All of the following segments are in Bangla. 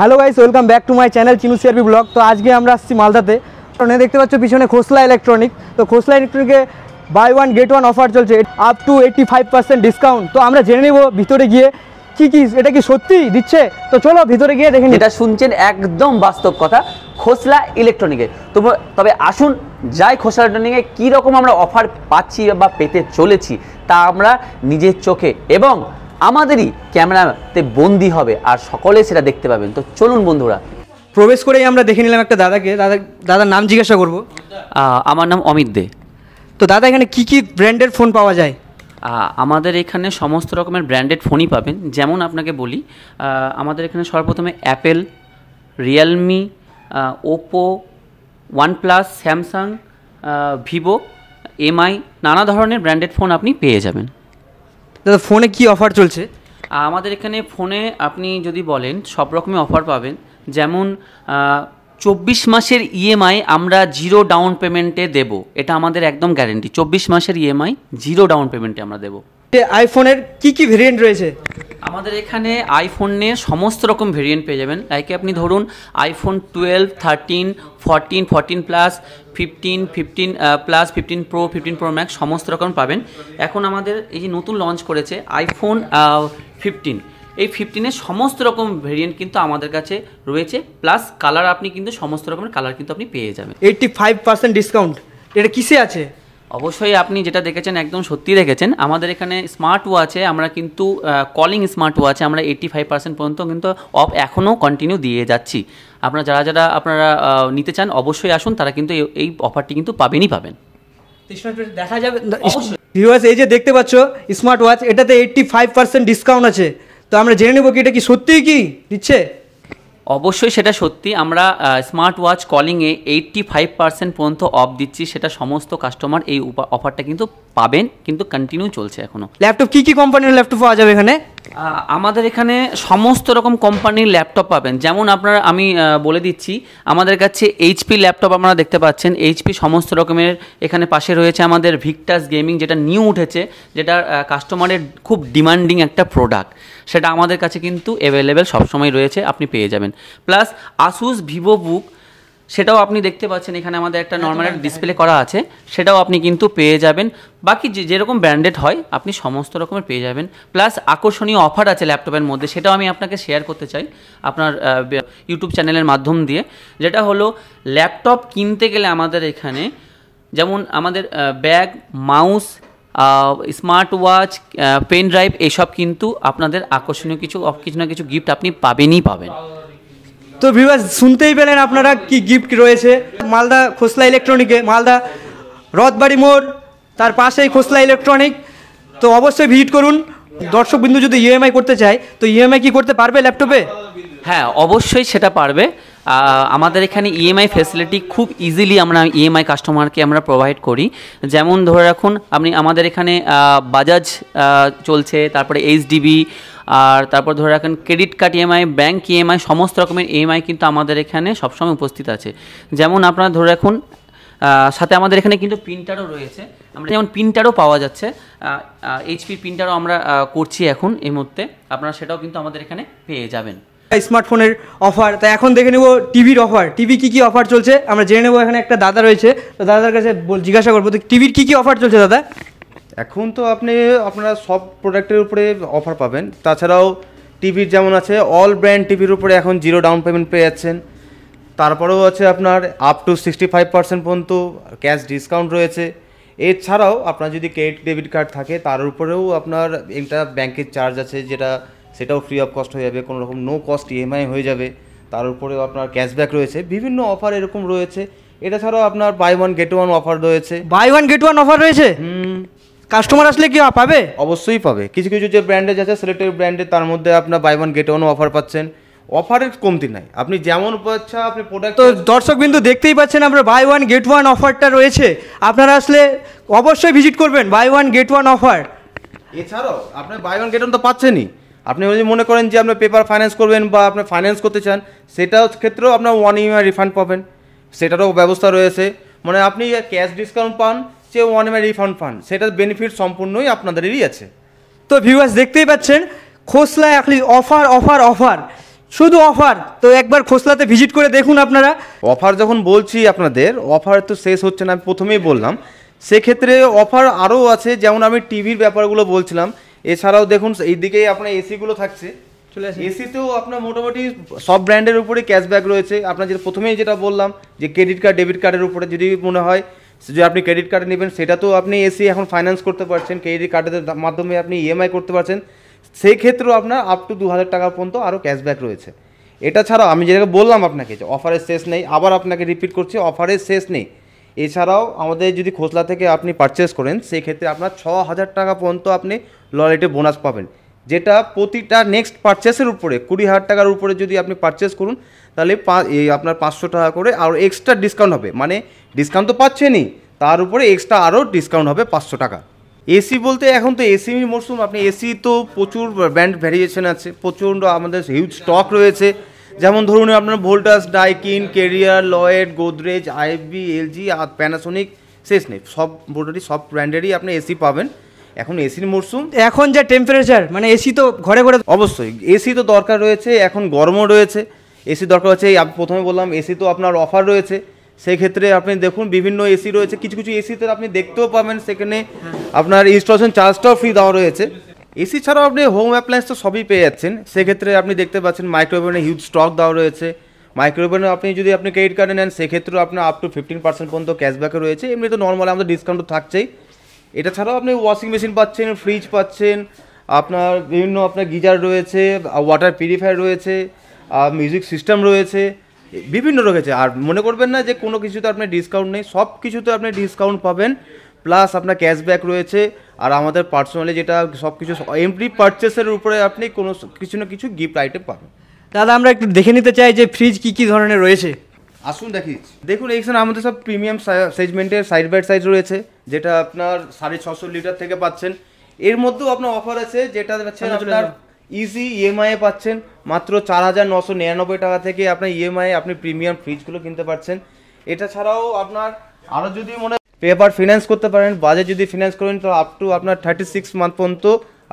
Hello guys welcome back to my channel Chinu CRB blog তো আজকে আমরা আসছি মালদাতে দেখতে পাচ্ছ পিছনে খোসলা ইলেকট্রনিক তো খোসলা ইলেকট্রনিকে buy one get one offer চলছে up to eighty five percent discount তো আমরা জেনে নেব ভিতরে গিয়ে কি কি এটা কি সত্যি দিচ্ছে তো চলো ভিতরে গিয়ে দেখেন এটা শুনছেন একদম বাস্তব কথা খোসলা ইলেকট্রনিকে তো তবে আসুন যাই খোসলা ইলেকট্রনিকে কীরকম আমরা অফার পাচ্ছি বা পেতে চলেছি তা আমরা নিজের চোখে এবং আমাদেরই ক্যামেরাতে বন্দি হবে আর সকলে সেটা দেখতে পাবেন তো চলুন বন্ধুরা প্রবেশ করেই আমরা দেখে নিলাম একটা দাদাকে দাদা দাদার নাম জিজ্ঞাসা করব আমার নাম অমিত দে তো দাদা এখানে কি কি ব্র্যান্ডের ফোন পাওয়া যায় আমাদের এখানে সমস্ত রকমের ব্র্যান্ডেড ফোনই পাবেন যেমন আপনাকে বলি আমাদের এখানে সর্বপ্রথমে Apple Realme Oppo OnePlus Samsung Vivo Mi নানা ধরনের ব্র্যান্ডেড ফোন আপনি পেয়ে যাবেন দাদা ফোনে কি অফার চলছে আমাদের এখানে ফোনে আপনি যদি বলেন সব রকমের অফার পাবেন যেমন চব্বিশ মাসের ইএমআই e আমরা জিরো ডাউন পেমেন্টে দেব এটা আমাদের একদম গ্যারেন্টি চব্বিশ মাসের ইএমআই জিরো ডাউন পেমেন্টে আমরা দেবো আইফোনের কি কি ভেরিয়েন্ট রয়েছে আমাদের এখানে আইফোন নিয়ে সমস্ত রকম ভেরিয়েন্ট পেয়ে যাবেন লাইকে আপনি ধরুন iPhone twelve thirteen fourteen fourteen plus fifteen fifteen plus fifteen pro fifteen pro max সমস্ত রকম পাবেন এখন আমাদের এই যে নতুন লঞ্চ করেছে আইফোন ফিফটিন এই ফিফটিনের সমস্ত রকম ভেরিয়েন্ট কিন্তু আমাদের কাছে রয়েছে প্লাস কালার আপনি কিন্তু সমস্ত রকমের কালার কিন্তু আপনি পেয়ে যাবেন এইটটি ফাইভ পার্সেন্ট ডিসকাউন্ট এটা কিসে আছে অবশ্যই আপনি যেটা দেখেছেন একদম সত্যি দেখেছেন আমাদের এখানে স্মার্ট ওয়াচে আমরা কিন্তু কলিং স্মার্ট ওয়াচে আমরা এইটি ফাইভ পার্সেন্ট পর্যন্ত কিন্তু অফ এখনও কন্টিনিউ দিয়ে যাচ্ছি আপনারা যারা যারা আপনারা নিতে চান অবশ্যই আসুন তারা কিন্তু এই অফারটি কিন্তু পাবেনই পাবেন দেখা যাবে এই যে দেখতে পাচ্ছ স্মার্ট ওয়াচ এটাতে এইট্টি ফাইভ পার্সেন্ট ডিসকাউন্ট আছে তো আমরা জেনে নেবো কি এটা কি সত্যিই কি দিচ্ছে অবশ্যই সেটা সত্যি আমরা স্মার্ট ওয়াচ কলিংয়ে এইট্টি ফাইভ পার্সেন্ট পর্যন্ত অফ দিচ্ছি সেটা সমস্ত কাস্টমার এই অফারটা কিন্তু পাবেন কিন্তু কন্টিনিউ চলছে এখনও ল্যাপটপ কী কী কোম্পানির ল্যাপটপ পাওয়া যাবে এখানে আমাদের এখানে সমস্ত রকম কোম্পানির ল্যাপটপ পাবেন যেমন আপনারা আমি বলে দিচ্ছি আমাদের কাছে এইচপি ল্যাপটপ আপনারা দেখতে পাচ্ছেন এইচপি সমস্ত রকমের এখানে পাশে রয়েছে আমাদের ভিক্টাস গেমিং যেটা নিউ উঠেছে যেটা কাস্টমারের খুব ডিমান্ডিং একটা প্রোডাক্ট সেটা আমাদের কাছে কিন্তু অ্যাভেলেবেল সবসময় রয়েছে আপনি পেয়ে যাবেন প্লাস আসুস ভিভো বুক সেটাও আপনি দেখতে পাচ্ছেন এখানে আমাদের একটা নর্মাল হ্যাঁ, ডিসপ্লে হ্যাঁ, হ্যাঁ। করা আছে সেটাও আপনি কিন্তু পেয়ে যাবেন বাকি যে যেরকম ব্র্যান্ডেড হয় আপনি সমস্ত রকমের পেয়ে যাবেন প্লাস আকর্ষণীয় অফার আছে ল্যাপটপের মধ্যে সেটাও আমি আপনাকে শেয়ার করতে চাই আপনার ইউটিউব চ্যানেলের মাধ্যম দিয়ে যেটা হলো ল্যাপটপ কিনতে গেলে আমাদের এখানে যেমন আমাদের bag mouse smart watch pen drive এসব কিন্তু আপনাদের আকর্ষণীয় কিছু কিছু না কিছু গিফট আপনি পাবেনই পাবেন তো ভিউয়ার্স শুনতেই পেলেন আপনারা কি গিফট রয়েছে মালদা খোসলা ইলেকট্রনিকে মালদা রথবাড়ি মোড় তার পাশেই খোসলা ইলেকট্রনিক তো অবশ্যই ভিজিট করুন দর্শকবিন্দু যদি ইএমআই করতে চায় তো ইএমআই কি করতে পারবে ল্যাপটপে হ্যাঁ অবশ্যই সেটা পারবে আমাদের এখানে ইএমআই e ফেসিলিটি খুব ইজিলি আমরা ইএমআই e কাস্টমারকে আমরা প্রোভাইড করি যেমন ধরে রাখুন আপনি আমাদের এখানে বাজাজ চলছে তারপরে এইচডিবি আর তারপর ধরে রাখেন credit card EMI bank EMI সমস্ত রকমের ইএমআই e কিন্তু আমাদের এখানে সবসময় উপস্থিত আছে যেমন আপনারা ধরে রাখুন সাথে আমাদের এখানে কিন্তু প্রিন্টারও রয়েছে আমরা যেমন প্রিন্টারও পাওয়া যাচ্ছে এইচপি প্রিন্টারও আমরা করছি এখন এই মুহূর্তে আপনারা সেটাও কিন্তু আমাদের এখানে পেয়ে যাবেন স্মার্টফোনের অফার তাই এখন দেখে নেব টিভির অফার টিভি কী কী অফার চলছে আমরা জেনে নেবো এখানে একটা দাদা রয়েছে তো দাদার কাছে জিজ্ঞাসা করবো তো টিভির কী কী অফার চলছে দাদা এখন তো আপনি আপনারা সব প্রোডাক্টের উপরে অফার পাবেন তাছাড়াও টিভির যেমন আছে অল ব্র্যান্ড টিভির উপরে এখন জিরো ডাউন পেমেন্ট পেয়ে যাচ্ছেন তারপরেও আছে আপনার up to sixty five percent পর্যন্ত ক্যাশ ডিসকাউন্ট রয়েছে এছাড়াও আপনার যদি ক্রেডিট ডেবিট কার্ড থাকে তার উপরেও আপনার একটা ব্যাংকের চার্জ আছে যেটা সেটাও ফ্রি অফ কস্ট হয়ে যাবে কোনো রকম নো কস্ট ইএমআই হয়ে যাবে তার উপরেও আপনার ক্যাশব্যাক রয়েছে বিভিন্ন অফার এরকম রয়েছে এটা ছাড়াও আপনার buy one get one offer রয়েছে buy one get one offer রয়েছে কাস্টমার আসলে কি পাবে অবশ্যই পাবে কিছু কিছু যে ব্র্যান্ডেজ আছে সিলেক্টেড ব্র্যান্ডে তার মধ্যে আপনার buy one get one offer পাচ্ছেন অফারের কমতি নাই আপনি যেমন পাচ্ছেন আপনি প্রোডাক্ট তো দর্শক বিন্দু দেখতেই পাচ্ছেন আমরা বাই ওয়ান গেট ওয়ান অফারটা রয়েছে আপনারা আসলে অবশ্যই ভিজিট করবেন buy one get one offer এছাড়াও আপনার বাই ওয়ান গেট ওয়ান তো পাচ্ছেনই আপনি যদি মনে করেন যে আপনার পেপার ফাইন্যান্স করবেন বা আপনি ফাইন্যান্স করতে চান সেটাও ক্ষেত্রেও আপনার ওয়ান আই রিফান্ড পাবেন সেটারও ব্যবস্থা রয়েছে মানে আপনি ক্যাশ ডিসকাউন্ট পান যে ওয়ান আই রিফান্ড পান সেটার বেনিফিট সম্পূর্ণই আপনাদেরই আছে তো ভিউয়ার্স দেখতেই পাচ্ছেন খোসলা এখন অফার অফার অফার শুধু অফার তো একবার খোসলাতে ভিজিট করে দেখুন আপনারা অফার যখন বলছি আপনাদের অফার তো শেষ হচ্ছে না আমি প্রথমেই বললাম সেক্ষেত্রে অফার আরও আছে যেমন আমি টিভির ব্যাপারগুলো বলছিলাম এছাড়াও দেখুন এইদিকেই আপনার এসিগুলো থাকছে চলে আসে এসিতেও আপনার মোটামুটি সব ব্র্যান্ডের উপরে ক্যাশব্যাক রয়েছে আপনার যেটা প্রথমেই যেটা বললাম যে ক্রেডিট কার্ড ডেবিট কার্ডের উপরে যদি মনে হয় যে আপনি ক্রেডিট কার্ডে নেবেন সেটা তো আপনি এসি এখন ফাইন্যান্স করতে পারছেন ক্রেডিট কার্ডের মাধ্যমে আপনি ইএমআই করতে পারছেন সেই ক্ষেত্রেও আপনার আপ টু দু হাজার টাকা পর্যন্ত আরও ক্যাশব্যাক রয়েছে এটা ছাড়াও আমি যেটাকে বললাম আপনাকে যে অফারের শেষ নেই আবার আপনাকে রিপিট করছি অফারের শেষ নেই এছাড়াও আমাদের যদি খোসলা থেকে আপনি পারচেস করেন সেই ক্ষেত্রে আপনার ছ হাজার টাকা পর্যন্ত আপনি লরেটে বোনাস পাবেন যেটা প্রতিটা নেক্সট পারচেসের উপরে কুড়ি হাজার টাকার উপরে যদি আপনি পারচেস করুন তাহলে আপনার পাঁচশো টাকা করে আরও এক্সট্রা ডিসকাউন্ট হবে মানে ডিসকাউন্ট তো পাচ্ছেনই তার উপরে এক্সট্রা আরও ডিসকাউন্ট হবে পাঁচশো টাকা এসি বলতে এখন তো এসি মরশুম আপনি এসি তো প্রচুর ব্র্যান্ড ভ্যারিয়েশন আছে প্রচণ্ড আমাদের হিউজ স্টক রয়েছে যেমন ধরুন আপনার Voltas Daikin Carrier Lloyd Godrej আইবি এলজি আর প্যানাসোনিক শেষ নেই সব মোটামুটি সব ব্র্যান্ডেরই আপনি এসি পাবেন এখন এসির মরশুম এখন যা টেম্পারেচার মানে এসি তো ঘরে ঘরে অবশ্যই এসি তো দরকার রয়েছে এখন গরমও রয়েছে এসি দরকার হচ্ছে আমি প্রথমে বললাম এসি তো আপনার অফার রয়েছে সেক্ষেত্রে আপনি দেখুন বিভিন্ন এসি রয়েছে কিছু কিছু এসিতে আপনি দেখতেও পাবেন সেখানে হ্যাঁ। আপনার ইনস্টলেশন চার্জটাও ফ্রি দেওয়া রয়েছে এসি ছাড়াও আপনি হোম অ্যাপ্লায়েন্স তো সবই পেয়ে যাচ্ছেন সেক্ষেত্রে আপনি দেখতে পাচ্ছেন মাইক্রোওভেনে হিউজ স্টক দেওয়া রয়েছে মাইক্রোওভেনে আপনি যদি আপনি ক্রেডিট কার্ডে নেন সেক্ষেত্রেও আপনার আপ টু ফিফটিন পার্সেন্ট পর্যন্ত ক্যাশব্যাকে রয়েছে এমনি তো নর্মাল আমাদের ডিসকাউন্ট থাকছেই এটা ছাড়াও আপনি ওয়াশিং মেশিন পাচ্ছেন ফ্রিজ পাচ্ছেন আপনার বিভিন্ন আপনার গিজার রয়েছে ওয়াটার পিউরিফায়ার রয়েছে মিউজিক সিস্টেম রয়েছে বিভিন্ন রয়েছে আর মনে করবেন না যে কোনো কিছুতে আপনি ডিসকাউন্ট নেই সব কিছুতে আপনি ডিসকাউন্ট পাবেন প্লাস আপনার ক্যাশব্যাক রয়েছে আর আমাদের পার্সোনালি যেটা সব কিছু এমপ্রি পারচেসের উপরে আপনি কোনো কিছু না কিছু গিফট আইটেম পাবেন দাদা আমরা একটু দেখে নিতে চাই যে ফ্রিজ কী কী ধরনের রয়েছে আসুন দেখি দেখুন এইখানে আমাদের সব প্রিমিয়াম সেজমেন্টের সাইড বাই সাইড রয়েছে যেটা আপনার সাড়ে ছশো লিটার থেকে পাচ্ছেন এর মধ্যেও আপনার অফার আছে যেটা আপনার ইজি ইএমআই e পাচ্ছেন মাত্র চার হাজার নশো নিরানব্বই টাকা থেকে আপনার ইএমআই e আপনি প্রিমিয়াম ফ্রিজগুলো কিনতে পারছেন এটা ছাড়াও আপনার আরও যদি মনে পেপার ফিনান্স করতে পারেন বাজেট যদি ফিনান্স করেন তো আপ টু আপনার থার্টি সিক্স মান্থ পর্যন্ত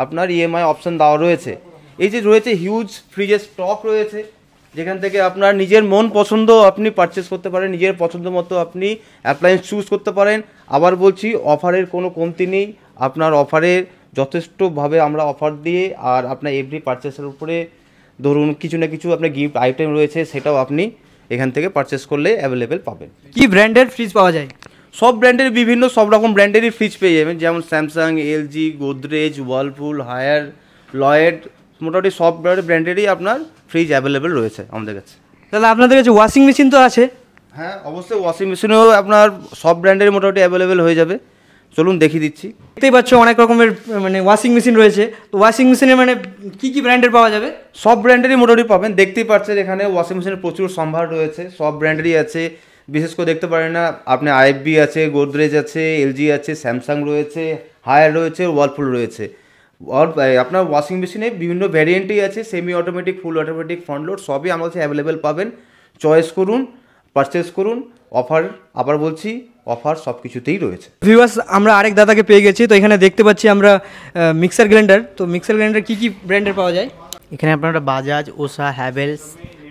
আপনার ইএমআই e অপশান দেওয়া রয়েছে এই যে রয়েছে হিউজ ফ্রিজের স্টক রয়েছে যেখান থেকে আপনার নিজের মন পছন্দ আপনি পারচেস করতে পারেন নিজের পছন্দ মতো আপনি অ্যাপ্লায়েন্স চুজ করতে পারেন আবার বলছি অফারের কোনো কমতি নেই আপনার অফারের যথেষ্টভাবে আমরা অফার দিয়ে আর আপনার এভরি পারচেসের উপরে ধরুন কিছু না কিছু আপনার গিফট আইটেম রয়েছে সেটাও আপনি এখান থেকে পারচেস করলে অ্যাভেলেবেল পাবেন কি ব্র্যান্ডের ফ্রিজ পাওয়া যায় সব ব্র্যান্ডের বিভিন্ন সব রকম ব্র্যান্ডেরই ফ্রিজ পেয়ে যাবেন যেমন Samsung LG Godrej Whirlpool Haier Lloyd মোটামুটি সব ব্র্যান্ডেরই আপনার ফ্রিজ অ্যাভেলেবেল রয়েছে আমাদের কাছে তাহলে আপনাদের কাছে ওয়াশিং মেশিন তো আছে হ্যাঁ অবশ্যই ওয়াশিং মেশিনও আপনার সব ব্র্যান্ডের মোটামুটি অ্যাভেলেবেল হয়ে যাবে চলুন দেখিয়ে দিচ্ছি দেখতেই পাচ্ছ অনেক রকমের মানে ওয়াশিং মেশিন রয়েছে তো ওয়াশিং মেশিনে মানে কী কী ব্র্যান্ডের পাওয়া যাবে সব ব্র্যান্ডেরই মোটামুটি পাবেন দেখতেই পাচ্ছেন এখানে ওয়াশিং মেশিনের প্রচুর সম্ভার রয়েছে সব ব্র্যান্ডেরই আছে বিশেষ করে দেখতে পারেন না আপনি আইএফবি আছে গোদরেজ আছে এলজি আছে স্যামসাং রয়েছে হায়ার রয়েছে ওয়ালফুল রয়েছে আপনার ওয়াশিং মেশিনে বিভিন্ন ভ্যারিয়েন্টই আছে semi automatic full automatic front load সবই আমার কাছে অ্যাভেলেবেল পাবেন চয়েস করুন পারচেস করুন অফার আবার বলছি অফার সব কিছুতেই রয়েছে ভিউয়ার্স আমরা আরেক দাদাকে পেয়ে গেছি তো এখানে দেখতে পাচ্ছি আমরা মিক্সার গ্রাইন্ডার তো মিক্সার গ্রাইন্ডার কী কী ব্র্যান্ডের পাওয়া যায় এখানে আপনারা বাজাজ ওষা হ্যাভেলস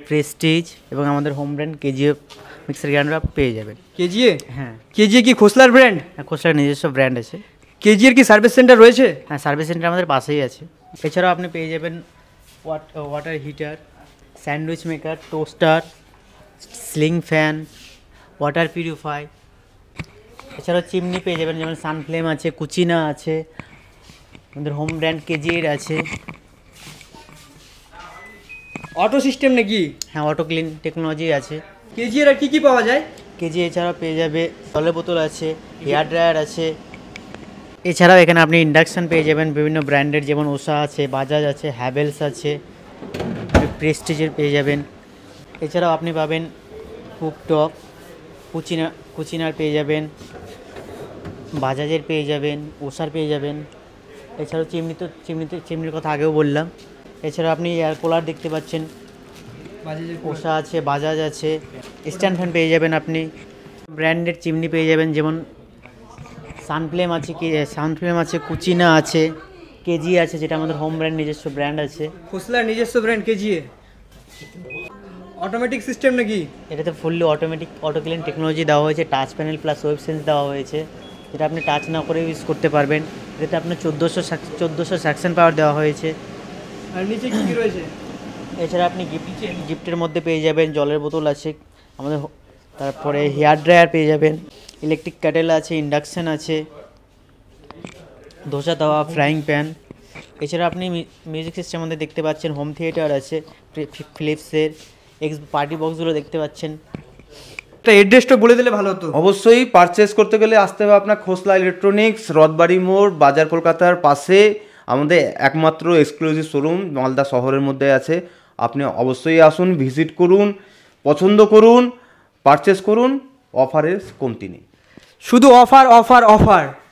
প্রেস্টিজ এবং আমাদের home brand KGF mixer grinder পেয়ে যাবেন কেজিএ হ্যাঁ কেজিএ কি খোসলার ব্র্যান্ড হ্যাঁ খোসলার নিজস্ব ব্র্যান্ড আছে কেজিএর কি সার্ভিস সেন্টার রয়েছে হ্যাঁ সার্ভিস সেন্টার আমাদের পাশেই আছে এছাড়াও আপনি পেয়ে যাবেন water heater sandwich maker toaster ceiling fan water purify এছাড়াও চিমনি পেয়ে যাবেন যেমন সানফ্লেম আছে কুচিনা আছে আমাদের হোম ব্র্যান্ড কেজিএর আছে অটো সিস্টেম নাকি হ্যাঁ অটো ক্লিন টেকনোলজি আছে কেজি এর কি কি পাওয়া যায় কেজি এছাড়াও পেয়ে যাবে জলের বোতল আছে হেয়ার ড্রায়ার আছে এছাড়াও এখানে আপনি ইন্ডাকশান পেয়ে যাবেন বিভিন্ন ব্র্যান্ডের যেমন ওষা আছে বাজাজ আছে হ্যাভেলস আছে প্রেস্টিজের পেয়ে যাবেন এছাড়াও আপনি পাবেন কুকটক কুচিনা কুচিনার পেয়ে যাবেন বাজাজের পেয়ে যাবেন ওষার পেয়ে যাবেন এছাড়াও চিমনি তো চিমনিতে চিমনির কথা আগেও বললাম এছাড়াও আপনি এয়ার কুলার দেখতে পাচ্ছেন পোষা আছে বাজাজ আছে স্ট্যান্ড ফ্যান পেয়ে যাবেন আপনি ব্র্যান্ডেড চিমনি পেয়ে যাবেন যেমন সানফ্লেম আছে কি সানফ্লেম আছে কুচিনা আছে কেজি আছে যেটা আমাদের হোম ব্র্যান্ড নিজস্ব ব্র্যান্ড আছে ফুসলার নিজস্ব ব্র্যান্ড কেজি অটোমেটিক সিস্টেম নাকি এটাতে fully automatic auto clean technology দেওয়া হয়েছে touch panel plus web sense দেওয়া হয়েছে যেটা আপনি টাচ না করে ইউজ করতে পারবেন এটাতে আপনার চোদ্দোশো চোদ্দোশো স্যাকশন পাওয়ার দেওয়া হয়েছে আর নিচে কী রয়েছে এছাড়া আপনি গিফট গিফটের মধ্যে পেয়ে যাবেন জলের বোতল আছে আমাদের তারপরে হেয়ার ড্রায়ার পেয়ে যাবেন ইলেকট্রিক ক্যাটেল আছে ইন্ডাকশান আছে ধোসা তাওয়া ফ্রাইং প্যান এছাড়া আপনি মিউজিক সিস্টেম মধ্যে দেখতে পাচ্ছেন হোম থিয়েটার আছে ফিলিপসের এক্স পার্টি বক্সগুলো দেখতে পাচ্ছেন তো অ্যাড্রেসটা বলে দিলে ভালো হতো অবশ্যই পারচেস করতে গেলে আসতে হবে আপনার খোসলা ইলেকট্রনিক্স রথবাড়ি মোড় বাজার কলকাতার পাশে আমাদের একমাত্র এক্সক্লুসিভ শোরুম মালদা শহরের মধ্যে আছে আপনি অবশ্যই আসুন ভিজিট করুন পছন্দ করুন পারচেস করুন অফারের কমতি নেই শুধু অফার অফার অফার